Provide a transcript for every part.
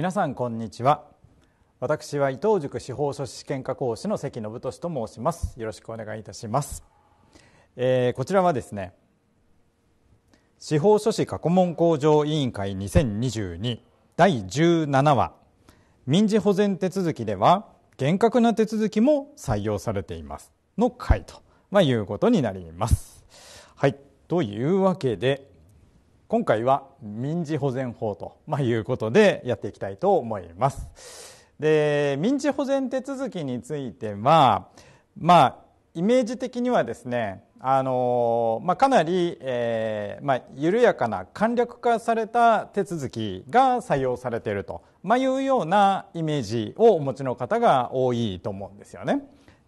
皆さんこんにちは私は伊藤塾司法書士試験科講師の関信俊と申しますよろしくお願いいたします、えー、こちらはですね司法書士過去問向上委員会2022第17話民事保全手続きでは厳格な手続きも採用されていますの回と、まあ、いうことになりますはいというわけで今回は民事保全法と、まいうことでやっていきたいと思います。で民事保全手続きについては、まあ、イメージ的にはですねあのまあ、かなり、えーまあ、緩やかな簡略化された手続きが採用されていると、まあ、いうようなイメージをお持ちの方が多いと思うんですよね。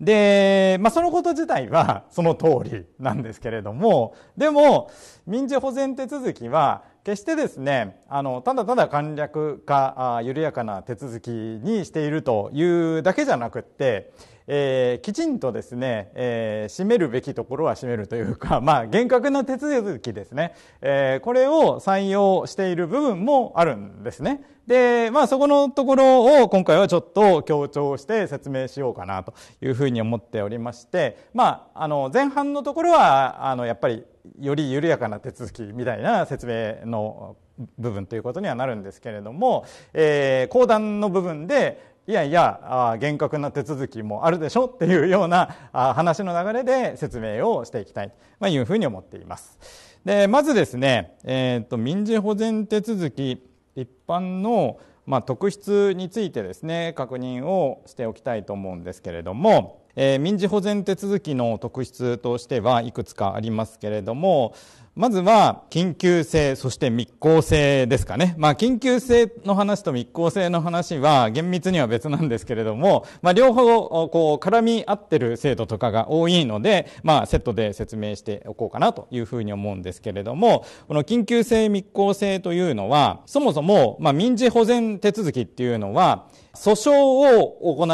で、まあ、そのこと自体はその通りなんですけれども、でも、民事保全手続きは、決してですねあのただただ簡略化緩やかな手続きにしているというだけじゃなくって、えー、きちんとですね、えー、締めるべきところは締めるというか、まあ、厳格な手続きですね、えー、これを採用している部分もあるんですね。で、まあ、そこのところを今回はちょっと強調して説明しようかなというふうに思っておりまして、まあ、あの前半のところはあのやっぱりより緩やかな手続きみたいな説明の部分ということにはなるんですけれども、えー、講談の部分でいやいや厳格な手続きもあるでしょっていうような話の流れで説明をしていきたいというふうに思っています。でまずですね、えーと、と民事保全手続き一般の、まあ、特筆についてですね確認をしておきたいと思うんですけれども。えー、民事保全手続きの特質としてはいくつかありますけれども、まずは、緊急性、そして密航性ですかね。まあ、緊急性の話と密航性の話は、厳密には別なんですけれども、まあ、両方、こう、絡み合ってる制度とかが多いので、まあ、セットで説明しておこうかなというふうに思うんですけれども、この緊急性、密航性というのは、そもそも、まあ、民事保全手続きっていうのは、訴訟を行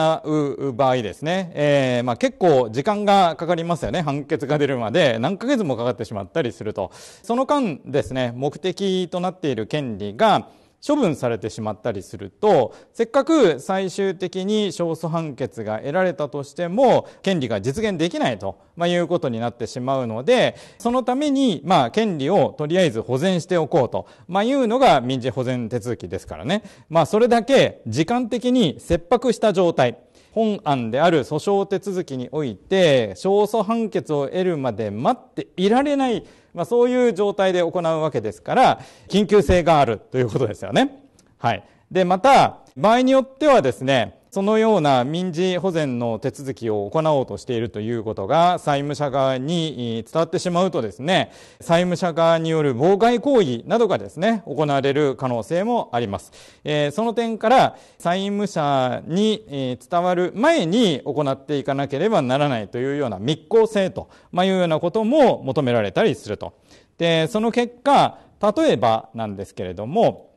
う場合ですね、えー、まあ結構時間がかかりますよね。判決が出るまで何ヶ月もかかってしまったりすると。その間ですね、目的となっている権利が、処分されてしまったりすると、せっかく最終的に勝訴判決が得られたとしても、権利が実現できないと、まあ、いうことになってしまうので、そのために、まあ、権利をとりあえず保全しておこうと、まあ、いうのが民事保全手続きですからね。まあ、それだけ時間的に切迫した状態。本案である訴訟手続きにおいて、勝訴判決を得るまで待っていられない、まあ、そういう状態で行うわけですから、緊急性があるということですよね。はい。で、また、場合によってはですね、そのような民事保全の手続きを行おうとしているということが、債務者側に伝わってしまうとですね、債務者側による妨害行為などがですね、行われる可能性もあります。その点から、債務者に伝わる前に行っていかなければならないというような密航性と、いうようなことも求められたりすると。で、その結果、例えばなんですけれども、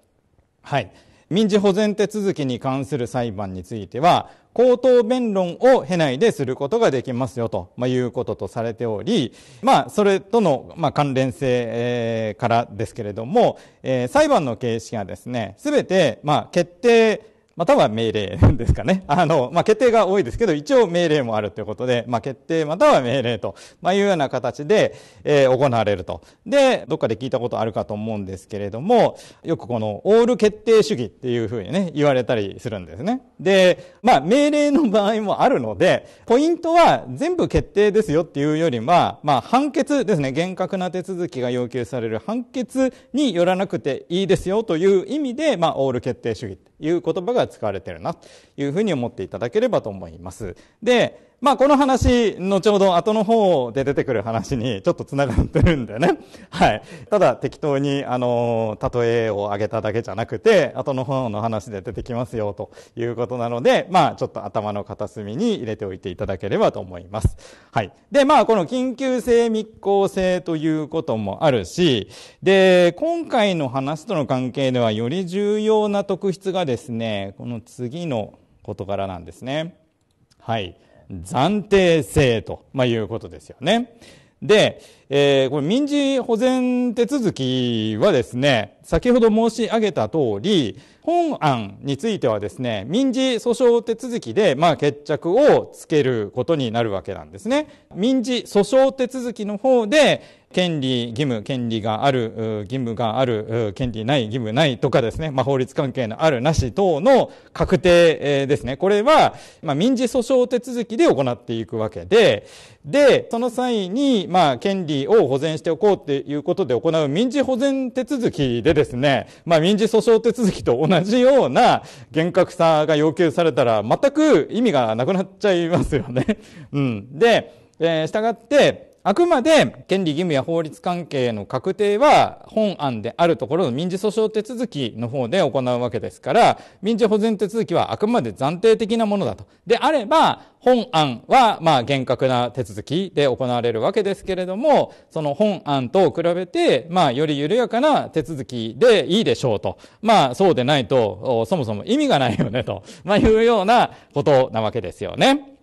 はい。民事保全手続きに関する裁判については、口頭弁論を経内ですることができますよと、まあ、いうこととされており、まあ、それとの、まあ、関連性、からですけれども、えー、裁判の形式がですね、すべて、まあ、決定または命令ですかね。あの、まあ、決定が多いですけど、一応命令もあるということで、まあ、決定または命令と、まあ、いうような形で、えー、行われると。で、どっかで聞いたことあるかと思うんですけれども、よくこの、オール決定主義っていうふうにね、言われたりするんですね。で、まあ、命令の場合もあるので、ポイントは全部決定ですよっていうよりは、まあ、判決ですね、厳格な手続きが要求される判決によらなくていいですよという意味で、まあ、オール決定主義。いう言葉が使われてるなというふうに思っていただければと思います。で、まあこの話、後ほど後の方で出てくる話にちょっと繋がってるんでね。はい。ただ適当に、あの、例えを挙げただけじゃなくて、後の方の話で出てきますよということなので、まあちょっと頭の片隅に入れておいていただければと思います。はい。で、まあこの緊急性密航性ということもあるし、で、今回の話との関係ではより重要な特質がですね、この次の事柄なんですね。はい。暫定性と、まあ、いうことですよね。で、えー、これ民事保全手続きはですね、先ほど申し上げた通り、本案についてはですね、民事訴訟手続きで、まあ、決着をつけることになるわけなんですね。民事訴訟手続きの方で、権利義務、権利がある、義務がある、権利ない、義務ないとかですね、まあ、法律関係のあるなし等の確定ですね。これは、まあ、民事訴訟手続きで行っていくわけで、で、その際に、まあ、権利を保全しておこうっていうことで行う民事保全手続きでですね、まあ、民事訴訟手続きと同じような厳格さが要求されたら、全く意味がなくなっちゃいますよね。うん。で、えー、従って、あくまで権利義務や法律関係の確定は本案であるところの民事訴訟手続きの方で行うわけですから、民事保全手続きはあくまで暫定的なものだと。であれば、本案はまあ厳格な手続きで行われるわけですけれども、その本案と比べて、まあより緩やかな手続きでいいでしょうと。まあそうでないと、そもそも意味がないよねと、まあいうようなことなわけですよね。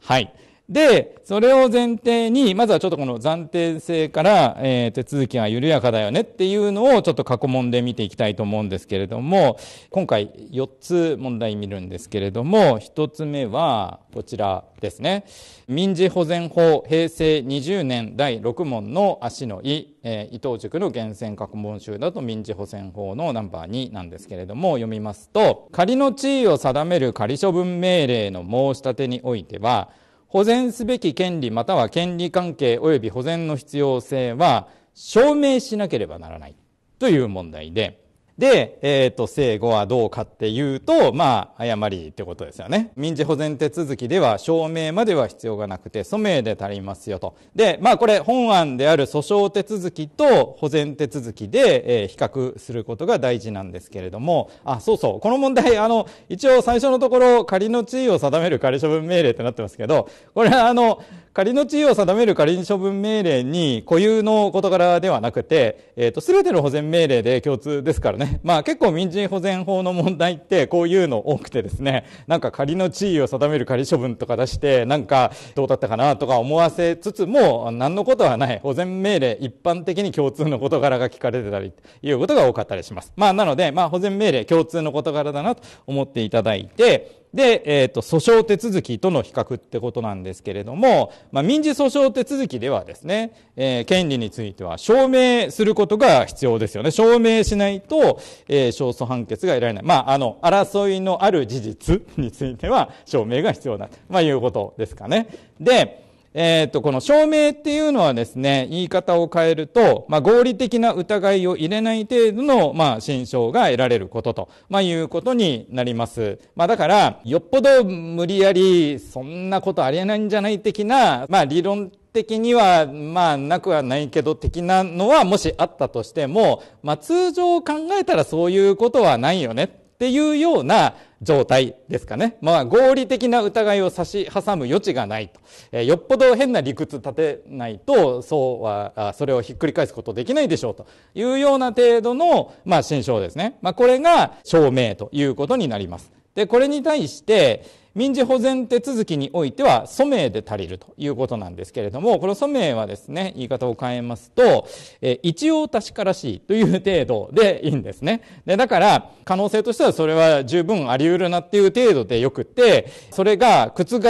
はい。で、それを前提に、まずはちょっとこの暫定性から、えー、手続きが緩やかだよねっていうのをちょっと過去問で見ていきたいと思うんですけれども、今回4つ問題見るんですけれども、1つ目はこちらですね。民事保全法平成20年第6問の足の位、えー、伊藤塾の厳選過去問集だと民事保全法のナンバー2なんですけれども、読みますと、仮の地位を定める仮処分命令の申し立てにおいては、保全すべき権利または権利関係及び保全の必要性は証明しなければならないという問題で、で、えっ、ー、と、正誤はどうかっていうと、まあ、誤りってことですよね。民事保全手続きでは、証明までは必要がなくて、署名で足りますよと。で、まあ、これ、本案である訴訟手続きと保全手続きで、えー、比較することが大事なんですけれども、あ、そうそう、この問題、あの、一応最初のところ、仮の地位を定める仮処分命令ってなってますけど、これは、あの、仮の地位を定める仮に処分命令に固有の事柄ではなくて、えっ、ー、と、すべての保全命令で共通ですからね。まあ結構民事保全法の問題ってこういうの多くてですね、なんか仮の地位を定める仮処分とか出して、なんかどうだったかなとか思わせつつも、何のことはない保全命令一般的に共通の事柄が聞かれてたりということが多かったりします。まあなので、まあ保全命令共通の事柄だなと思っていただいて、で、えっ、ー、と、訴訟手続きとの比較ってことなんですけれども、まあ、民事訴訟手続きではですね、えー、権利については証明することが必要ですよね。証明しないと、えー、勝訴判決が得られない。まあ、あの、争いのある事実については証明が必要だと、まあ、いうことですかね。で、えっ、ー、と、この証明っていうのはですね、言い方を変えると、まあ、合理的な疑いを入れない程度の、まあ、心証が得られることと、まあ、いうことになります。まあ、だから、よっぽど無理やり、そんなことありえないんじゃない的な、まあ、理論的には、まあ、なくはないけど、的なのは、もしあったとしても、まあ、通常考えたらそういうことはないよねっていうような、状態ですかね。まあ、合理的な疑いを差し挟む余地がないと。えー、よっぽど変な理屈立てないと、そうは、あそれをひっくり返すことできないでしょうというような程度の、まあ、新章ですね。まあ、これが証明ということになります。で、これに対して、民事保全手続きにおいては、署名で足りるということなんですけれども、この署名はですね、言い方を変えますと、え一応確からしいという程度でいいんですね。で、だから、可能性としてはそれは十分あり得るなっていう程度でよくて、それが覆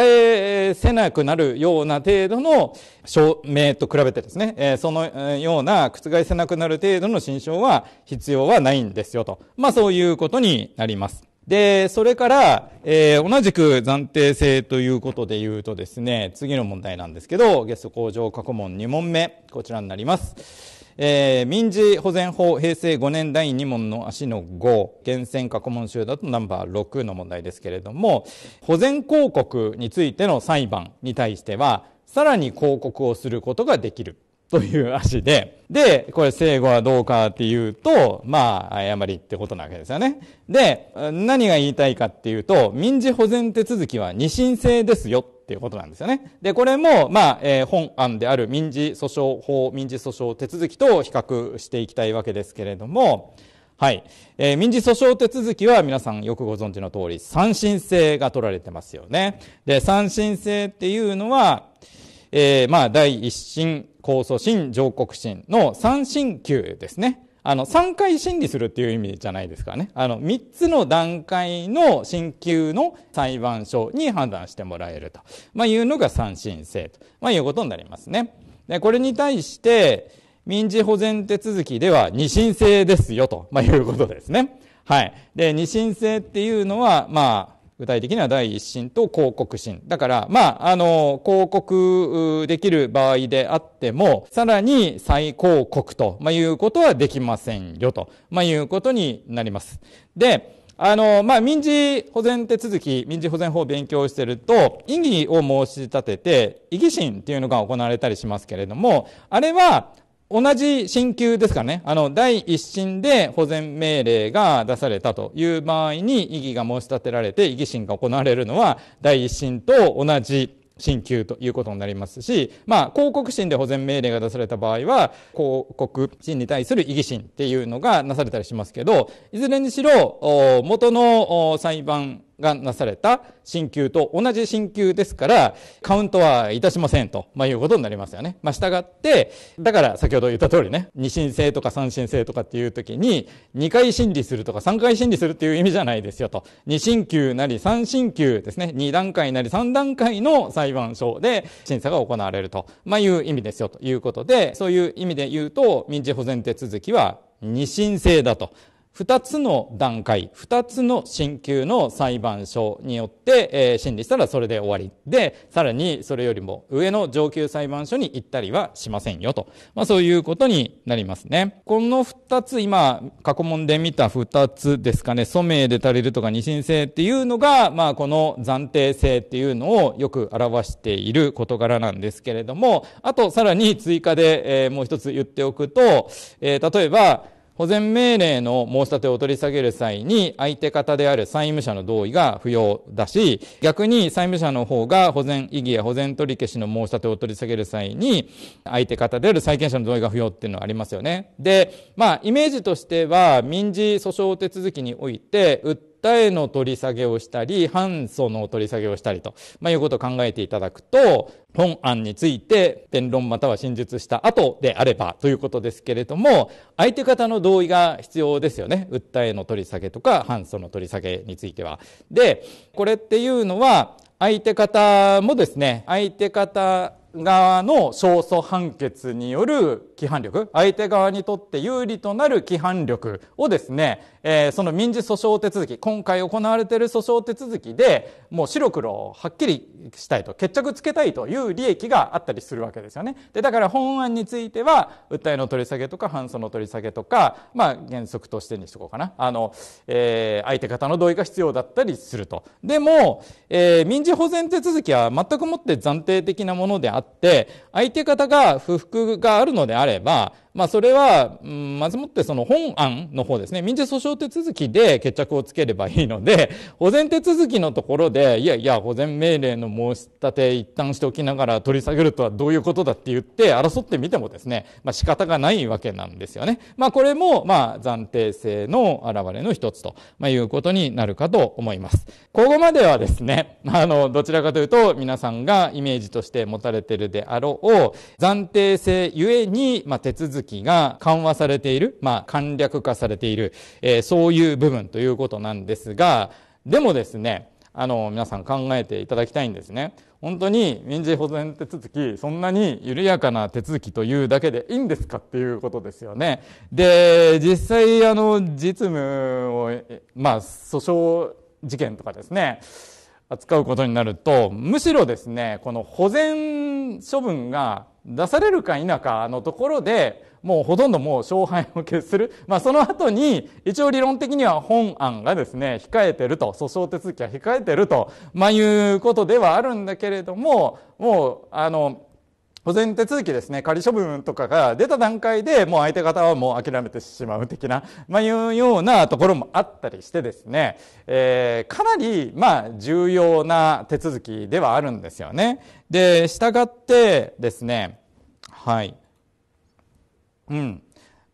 せなくなるような程度の証明と比べてですね、えそのような覆せなくなる程度の心証は必要はないんですよと。まあそういうことになります。で、それから、えー、同じく暫定性ということで言うとですね、次の問題なんですけど、ゲスト工場過去問2問目、こちらになります。えー、民事保全法平成5年第2問の足の5、厳選過去問集だとナンバー6の問題ですけれども、保全広告についての裁判に対しては、さらに広告をすることができる。という足で、で、これ、正語はどうかっていうと、まあ、誤りってことなわけですよね。で、何が言いたいかっていうと、民事保全手続きは二審制ですよっていうことなんですよね。で、これも、まあ、えー、本案である民事訴訟法、民事訴訟手続きと比較していきたいわけですけれども、はい。えー、民事訴訟手続きは皆さんよくご存知の通り、三審制が取られてますよね。で、三審制っていうのは、えー、まあ、第一審、控訴審、上告審の三審級ですね。あの、三回審理するっていう意味じゃないですかね。あの、三つの段階の審級の裁判所に判断してもらえると、まあ、いうのが三審制と、まあ、いうことになりますね。で、これに対して、民事保全手続きでは二審制ですよと、まあ、いうことですね。はい。で、二審制っていうのは、まあ、具体的には第一審と広告審。だから、まあ、あの、広告できる場合であっても、さらに再広告と、まあ、いうことはできませんよ、と、まあ、いうことになります。で、あの、まあ、民事保全手続き、民事保全法を勉強してると、異議を申し立てて、異議審っていうのが行われたりしますけれども、あれは、同じ進級ですかね、あの、第一審で保全命令が出されたという場合に異議が申し立てられて、異議審が行われるのは、第一審と同じ進級ということになりますし、まあ、広告審で保全命令が出された場合は、広告審に対する異議審っていうのがなされたりしますけど、いずれにしろ、元の裁判がなされた進級と同じ進級ですから、カウントはいたしませんと、まあ、いうことになりますよね。まあ、従って、だから先ほど言った通りね、二審制とか三審制とかっていう時に、2回審理するとか3回審理するっていう意味じゃないですよと。二審級なり三審級ですね、2段階なり3段階の裁判所で審査が行われると、まあ、いう意味ですよということで、そういう意味で言うと、民事保全手続きは二審制だと。2つの段階、2つの進級の裁判所によって、えー、審理したらそれで終わり。で、さらにそれよりも上の上級裁判所に行ったりはしませんよと。まあそういうことになりますね。この2つ、今、過去問で見た2つですかね、署名で足りるとか二審制っていうのが、まあこの暫定性っていうのをよく表している事柄なんですけれども、あとさらに追加で、えー、もう一つ言っておくと、えー、例えば、保全命令の申し立てを取り下げる際に、相手方である債務者の同意が不要だし、逆に債務者の方が保全意義や保全取り消しの申し立てを取り下げる際に、相手方である債権者の同意が不要っていうのはありますよね。で、まあ、イメージとしては、民事訴訟手続きにおいて、訴訴えの取り下げをしたり、反訴の取り下げをしたりと、まあ、いうことを考えていただくと、本案について弁論または陳述した後であればということですけれども、相手方の同意が必要ですよね。訴えの取り下げとか、反訴の取り下げについては。で、これっていうのは、相手方もですね、相手方側の勝訴判決による規範力、相手側にとって有利となる規範力をですね、えー、その民事訴訟手続き、今回行われている訴訟手続きで、もう白黒はっきりしたいと、決着つけたいという利益があったりするわけですよね。で、だから本案については、訴えの取り下げとか、反訴の取り下げとか、まあ、原則としてにしとこうかな。あの、えー、相手方の同意が必要だったりすると。でも、えー、民事保全手続きは全くもって暫定的なものであって、相手方が不服があるのであれば、まあ、それは、うん、まずもってその本案の方ですね、民事訴訟手続きで決着をつければいいので、保全手続きのところで、いやいや、保全命令の申し立て一旦しておきながら取り下げるとはどういうことだって言って、争ってみてもですね、まあ、仕方がないわけなんですよね。まあ、これも、まあ、暫定性の表れの一つと、まあ、いうことになるかと思います。ここまではですね、あの、どちらかというと、皆さんがイメージとして持たれてるであろう、暫定性ゆえに、まあ、手続ききが緩和されている、まあ、簡略化されている、えー、そういう部分ということなんですが、でもですね、あの、皆さん考えていただきたいんですね。本当に民事保全手続き、そんなに緩やかな手続きというだけでいいんですかっていうことですよね。で、実際、あの、実務を、まあ、訴訟事件とかですね、扱うことになると、むしろですね、この保全処分が出されるか否かのところで、もうほとんどもう勝敗を決する。まあその後に、一応理論的には本案がですね、控えてると、訴訟手続きが控えてると、まあいうことではあるんだけれども、もう、あの、保全手続きですね、仮処分とかが出た段階でもう相手方はもう諦めてしまう的な、まあ、いうようなところもあったりしてですね、えー、かなり、まあ、重要な手続きではあるんですよね。で、従ってですね、はい。うん。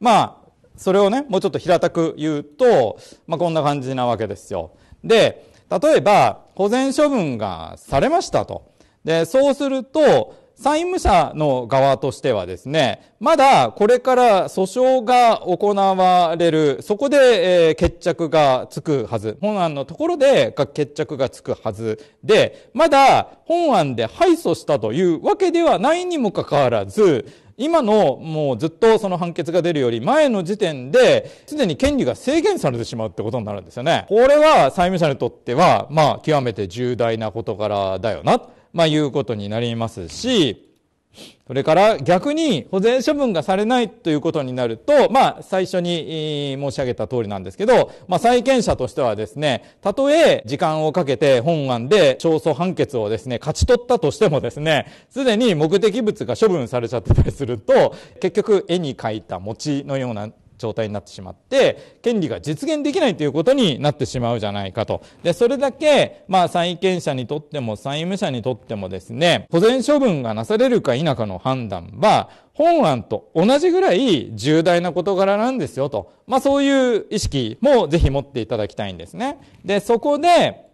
まあ、それをね、もうちょっと平たく言うと、まあ、こんな感じなわけですよ。で、例えば、保全処分がされましたと。で、そうすると、債務者の側としてはですね、まだこれから訴訟が行われる、そこで、決着がつくはず、本案のところで決着がつくはずで、まだ本案で敗訴したというわけではないにもかかわらず、今のもうずっとその判決が出るより前の時点で、すでに権利が制限されてしまうってことになるんですよね。これは債務者にとっては、まあ極めて重大な事柄だよな。まあ、いうことになりますし、それから逆に保全処分がされないということになると、まあ最初に申し上げた通りなんですけど、まあ債権者としてはですね、たとえ時間をかけて本案で勝訴判決をですね、勝ち取ったとしてもですね、すでに目的物が処分されちゃってたりすると、結局絵に描いた餅のような状態になってしまって、権利が実現できないということになってしまうじゃないかと。で、それだけ、まあ、債権者にとっても債務者にとってもですね、保全処分がなされるか否かの判断は、本案と同じぐらい重大な事柄なんですよと。まあ、そういう意識もぜひ持っていただきたいんですね。で、そこで、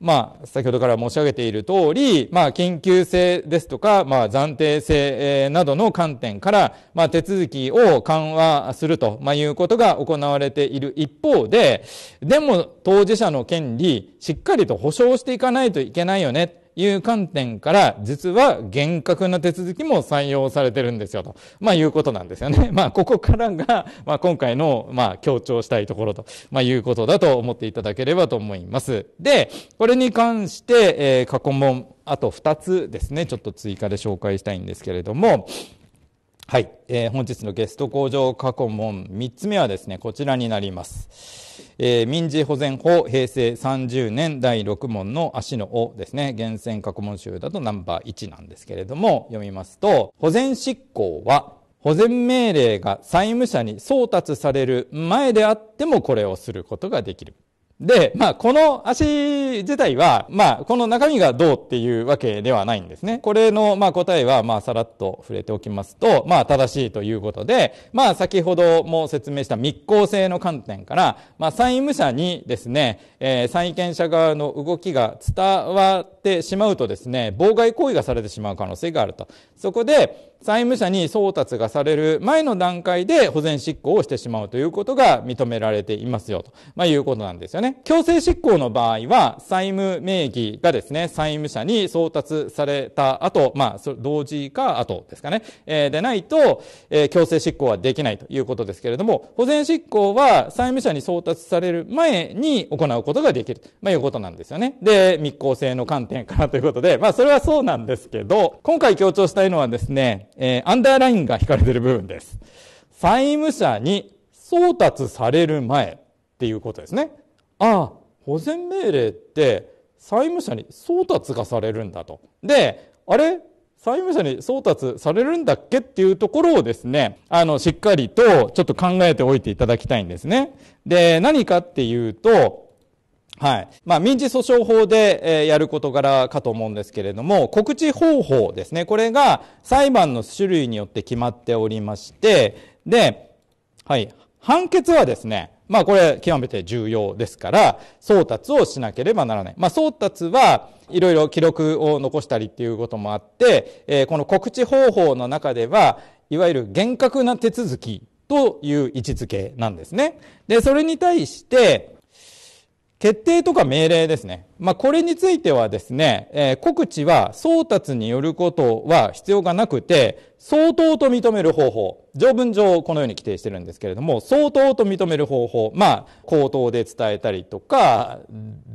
まあ、先ほどから申し上げている通り、まあ、緊急性ですとか、まあ、暫定性などの観点から、まあ、手続きを緩和すると、まあ、いうことが行われている一方で、でも、当事者の権利、しっかりと保障していかないといけないよね。いう観点から、実は厳格な手続きも採用されてるんですよと、まあいうことなんですよね。まあここからが、まあ今回の、まあ強調したいところと、まあいうことだと思っていただければと思います。で、これに関して、えー、過去問、あと2つですね、ちょっと追加で紹介したいんですけれども、はい、えー、本日のゲスト工場過去問3つ目はですねこちらになります、えー、民事保全法平成30年第6問の足の尾ですね厳選過去問集だとナンバー1なんですけれども読みますと保全執行は保全命令が債務者に送達される前であってもこれをすることができるで、まあ、この足自体は、まあ、この中身がどうっていうわけではないんですね。これの、まあ、答えは、まあ、さらっと触れておきますと、まあ、正しいということで、まあ、先ほども説明した密航性の観点から、まあ、債務者にですね、えー、債権者側の動きが伝わってしまうとですね、妨害行為がされてしまう可能性があると。そこで、債務者に送達がされる前の段階で保全執行をしてしまうということが認められていますよと、まあ、いうことなんですよね。強制執行の場合は、債務名義がですね、債務者に送達された後、まあ、同時か後ですかね、えー、でないと、えー、強制執行はできないということですけれども、保全執行は債務者に送達される前に行うことができると、まあ、いうことなんですよね。で、密航性の観点からということで、まあ、それはそうなんですけど、今回強調したいのはですね、えー、アンダーラインが引かれてる部分です。債務者に送達される前っていうことですね。ああ、保全命令って債務者に送達がされるんだと。で、あれ債務者に送達されるんだっけっていうところをですね、あの、しっかりとちょっと考えておいていただきたいんですね。で、何かっていうと、はい。まあ、民事訴訟法で、えー、やる事柄かと思うんですけれども、告知方法ですね。これが裁判の種類によって決まっておりまして、で、はい。判決はですね、まあこれ極めて重要ですから、送達をしなければならない。まあ送達はいろいろ記録を残したりっていうこともあって、えー、この告知方法の中では、いわゆる厳格な手続きという位置づけなんですね。で、それに対して、決定とか命令ですね。まあ、これについてはですね、えー、告知は送達によることは必要がなくて、相当と認める方法。条文上このように規定してるんですけれども、相当と認める方法。まあ、口頭で伝えたりとか、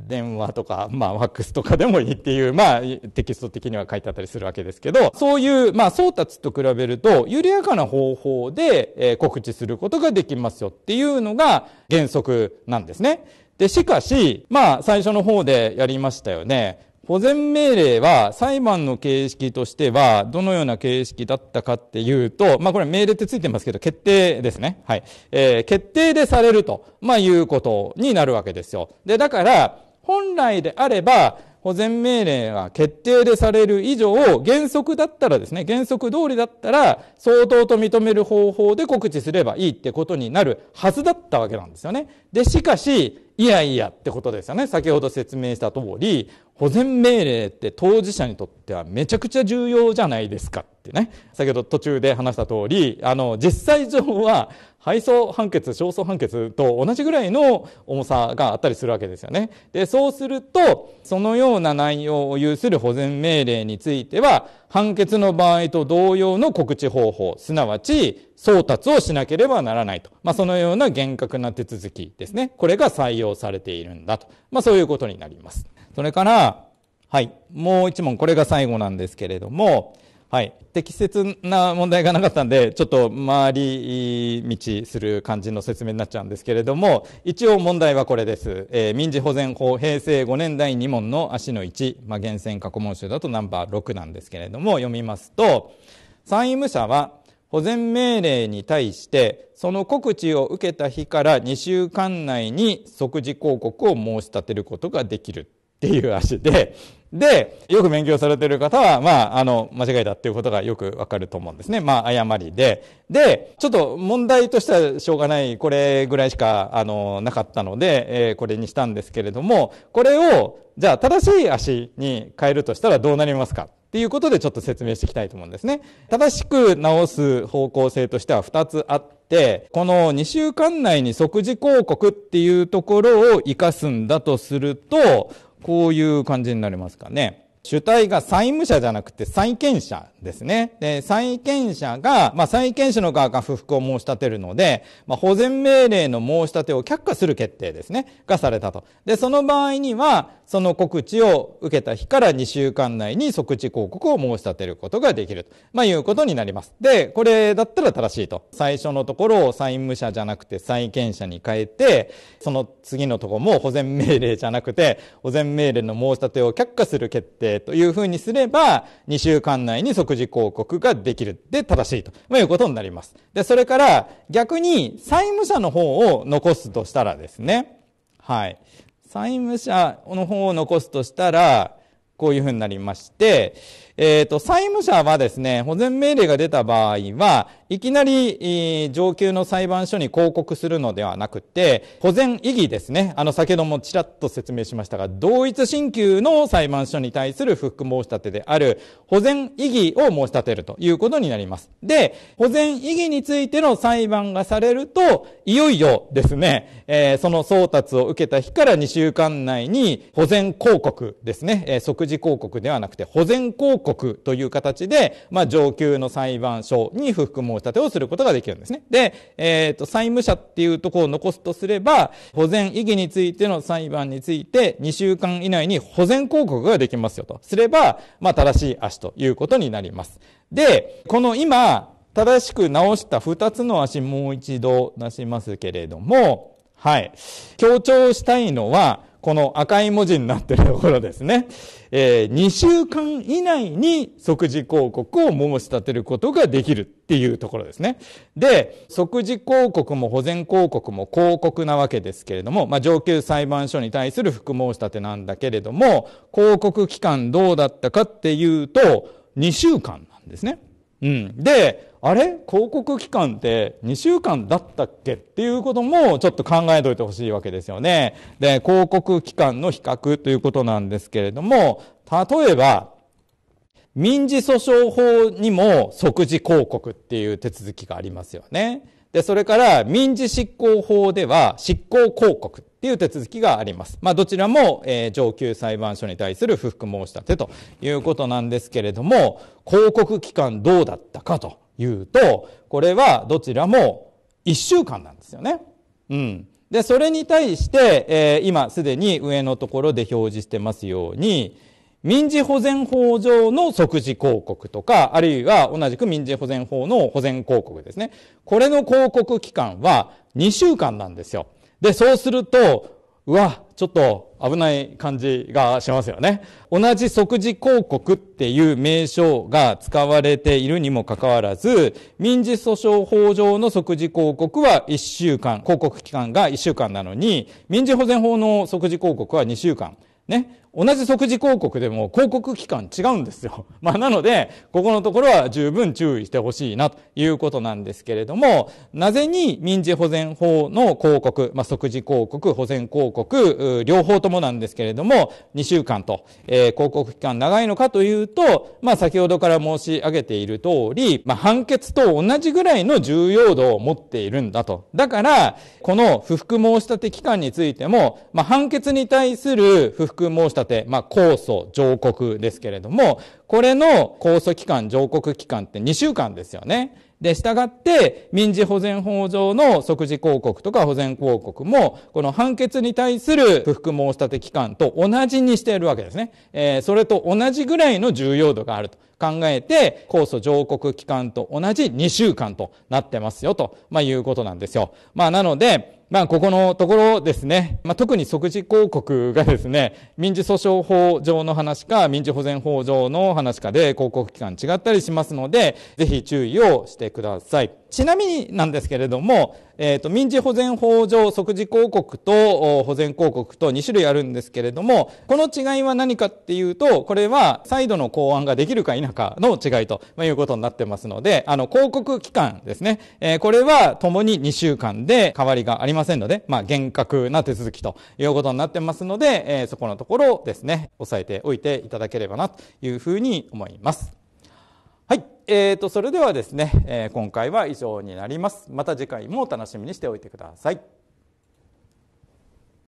電話とか、まあ、ワックスとかでもいいっていう、まあ、テキスト的には書いてあったりするわけですけど、そういう、まあ、送達と比べると、緩やかな方法で、えー、告知することができますよっていうのが原則なんですね。で、しかし、まあ、最初の方でやりましたよね。保全命令は裁判の形式としてはどのような形式だったかっていうと、まあこれ命令ってついてますけど、決定ですね。はい。えー、決定でされると、まあいうことになるわけですよ。で、だから、本来であれば、保全命令が決定でされる以上、原則だったらですね、原則通りだったら、相当と認める方法で告知すればいいってことになるはずだったわけなんですよね。で、しかし、いやいやってことですよね。先ほど説明した通り、保全命令って当事者にとってはめちゃくちゃ重要じゃないですかってね。先ほど途中で話した通り、あの、実際上は敗訴判決、勝訴判決と同じぐらいの重さがあったりするわけですよね。で、そうすると、そのような内容を有する保全命令については、判決の場合と同様の告知方法、すなわち送達をしなければならないと。まあ、そのような厳格な手続きですね。これが採用されているんだと。まあ、そういうことになります。それから、はい。もう一問、これが最後なんですけれども、はい、適切な問題がなかったんで、ちょっと回り道する感じの説明になっちゃうんですけれども、一応問題はこれです。えー、民事保全法平成5年第2問の足の1、まあ、厳選過去問集だとナンバー6なんですけれども、読みますと、参務者は保全命令に対して、その告知を受けた日から2週間内に即時抗告を申し立てることができる。っていう足で、で、よく勉強されてる方は、まあ、あの、間違いだっていうことがよくわかると思うんですね。まあ、誤りで。で、ちょっと問題としてはしょうがない、これぐらいしか、あの、なかったので、えー、これにしたんですけれども、これを、じゃあ、正しい足に変えるとしたらどうなりますかっていうことでちょっと説明していきたいと思うんですね。正しく直す方向性としては2つあって、この2週間内に即時広告っていうところを活かすんだとすると、こういう感じになりますかね。主体が債務者じゃなくて債権者ですね。で、債権者が、まあ、債権者の側が不服を申し立てるので、まあ、保全命令の申し立てを却下する決定ですね、がされたと。で、その場合には、その告知を受けた日から2週間内に即時広告を申し立てることができると、まあ、いうことになります。で、これだったら正しいと。最初のところを債務者じゃなくて債権者に変えて、その次のところも保全命令じゃなくて、保全命令の申し立てを却下する決定定というふうにすれば、2週間内に即時抗告ができる。で、正しいと、まいうことになります。で、それから逆に債務者の方を残すとしたらですね、はい。債務者の方を残すとしたら、こういうふうになりまして、えっ、ー、と、債務者はですね、保全命令が出た場合は、いきなり、えー、上級の裁判所に抗告するのではなくて、保全異議ですね。あの、先ほどもちらっと説明しましたが、同一進級の裁判所に対する不服申し立てである、保全異議を申し立てるということになります。で、保全異議についての裁判がされると、いよいよですね、えー、その送達を受けた日から2週間内に、保全広告ですね、えー、即時広告ではなくて、保全広告告という形で、まあ、上級の裁判所に不服申し立てをすることができるんですね。で、えっ、ー、と、債務者っていうところを残すとすれば、保全意義についての裁判について、2週間以内に保全広告ができますよと。すれば、まあ、正しい足ということになります。で、この今、正しく直した2つの足もう一度出しますけれども、はい。強調したいのは、この赤い文字になってるところですね。えー、2週間以内に即時広告を申し立てることができるっていうところですね。で、即時広告も保全広告も広告なわけですけれども、まあ、上級裁判所に対する副申し立てなんだけれども、広告期間どうだったかっていうと、2週間なんですね。うん、であれ広告期間って2週間だったっけっていうこともちょっと考えといてほしいわけですよね。で、広告期間の比較ということなんですけれども、例えば、民事訴訟法にも即時広告っていう手続きがありますよね。で、それから民事執行法では執行広告っていう手続きがあります。まあ、どちらも、えー、上級裁判所に対する不服申し立てということなんですけれども、広告期間どうだったかというと、これはどちらも1週間なんですよね。うん。で、それに対して、えー、今すでに上のところで表示してますように、民事保全法上の即時広告とか、あるいは同じく民事保全法の保全広告ですね。これの広告期間は2週間なんですよ。で、そうすると、うわ、ちょっと危ない感じがしますよね。同じ即時広告っていう名称が使われているにもかかわらず、民事訴訟法上の即時広告は1週間、広告期間が1週間なのに、民事保全法の即時広告は2週間。ね。同じ即時広告でも広告期間違うんですよ。まあ、なので、ここのところは十分注意してほしいなということなんですけれども、なぜに民事保全法の広告、まあ、即時広告、保全広告、両方ともなんですけれども、2週間と、えー、広告期間長いのかというと、まあ、先ほどから申し上げている通り、まあ、判決と同じぐらいの重要度を持っているんだと。だから、この不服申立期間についても、まあ、判決に対する不服申立して、まあ、控訴、上告ですけれども、これの控訴期間、上告期間って2週間ですよね。で、従って、民事保全法上の即時抗告とか保全広告も、この判決に対する不服申し立て期間と同じにしているわけですね。えー、それと同じぐらいの重要度があると考えて、控訴上告期間と同じ2週間となってますよ、と、まあ、いうことなんですよ。まあ、なので、まあ、ここのところですね、まあ、特に即時広告がですね、民事訴訟法上の話か、民事保全法上の話かで、広告期間違ったりしますので、ぜひ注意をしてください。ちなみになんですけれども、えっ、ー、と、民事保全法上即時広告と保全広告と2種類あるんですけれども、この違いは何かっていうと、これは再度の考案ができるか否かの違いということになってますので、あの、広告期間ですね。えー、これは共に2週間で変わりがありませんので、まあ、厳格な手続きということになってますので、えー、そこのところですね、押さえておいていただければなというふうに思います。えー、とそれではですね、え今回は以上になります。また次回もお楽しみにしておいてください。